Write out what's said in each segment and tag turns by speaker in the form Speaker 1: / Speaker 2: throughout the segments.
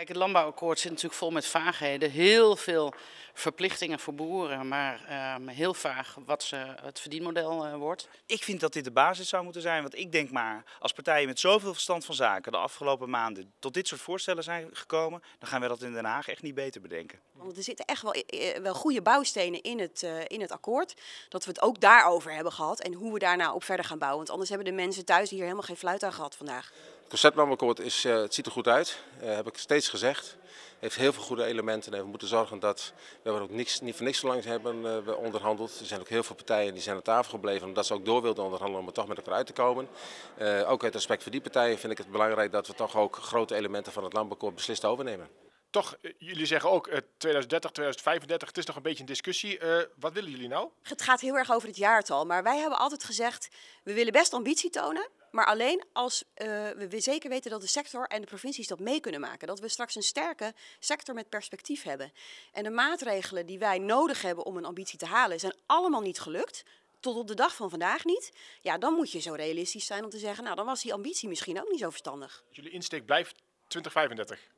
Speaker 1: Kijk, het landbouwakkoord zit natuurlijk vol met vaagheden. Heel veel verplichtingen voor boeren, maar ehm, heel vaag wat ze, het verdienmodel eh, wordt. Ik vind dat dit de basis zou moeten zijn, want ik denk maar, als partijen met zoveel verstand van zaken de afgelopen maanden tot dit soort voorstellen zijn gekomen, dan gaan we dat in Den Haag echt niet beter bedenken.
Speaker 2: Want er zitten echt wel, wel goede bouwstenen in het, eh, in het akkoord, dat we het ook daarover hebben gehad en hoe we daarna op verder gaan bouwen. Want anders hebben de mensen thuis hier helemaal geen fluit aan gehad vandaag.
Speaker 3: Conceptnamenakkoord is, uh, het ziet er goed uit, eh, heb ik steeds gezegd. Heeft heel veel goede elementen en we moeten zorgen dat we ook niks, niet voor niks zo lang hebben eh, onderhandeld. Er zijn ook heel veel partijen die zijn aan tafel gebleven omdat ze ook door wilden onderhandelen om er toch met elkaar uit te komen. ook uit respect voor die partijen vind ik het belangrijk dat we toch ook grote elementen van het landbouwakkoord beslist overnemen. Toch, jullie zeggen ook 2030, 2035, het is nog een beetje een discussie. wat willen jullie nou?
Speaker 2: Het gaat heel erg over het jaartal, maar wij hebben altijd gezegd, we willen best ambitie tonen. Maar alleen als eh, we zeker weten dat de sector en de provincies dat mee kunnen maken. Dat we straks een sterke sector met perspectief hebben. En de maatregelen die wij nodig hebben om een ambitie te halen, zijn allemaal niet gelukt. Tot op de dag van vandaag niet. Ja, dan moet je zo realistisch zijn om te zeggen, nou dan was die ambitie misschien ook niet zo verstandig.
Speaker 3: Jullie insteek blijft 2035?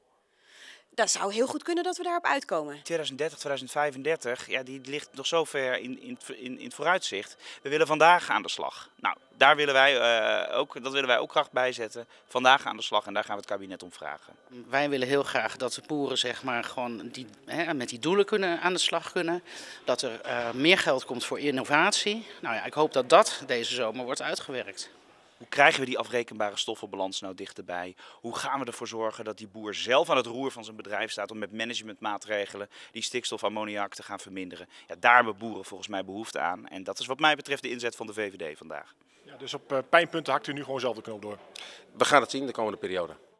Speaker 1: Dat zou heel goed kunnen dat we daarop uitkomen. 2030, 2035, ja, die ligt nog zo ver in, in, in, in het vooruitzicht. We willen vandaag aan de slag. Nou, daar willen wij, eh, ook, dat willen wij ook kracht bij zetten. Vandaag aan de slag en daar gaan we het kabinet om vragen. Wij willen heel graag dat de boeren zeg maar, gewoon die, hè, met die doelen kunnen, aan de slag kunnen. Dat er eh, meer geld komt voor innovatie. Nou ja, ik hoop dat dat deze zomer wordt uitgewerkt. Hoe krijgen we die afrekenbare stoffenbalans nou dichterbij? Hoe gaan we ervoor zorgen dat die boer zelf aan het roer van zijn bedrijf staat om met managementmaatregelen die stikstofammoniak te gaan verminderen? Ja, daar hebben boeren volgens mij behoefte aan. En dat is wat mij betreft de inzet van de VVD vandaag.
Speaker 3: Ja, dus op eh, pijnpunten hakt u nu gewoon zelf de knoop door? We gaan het zien de komende periode.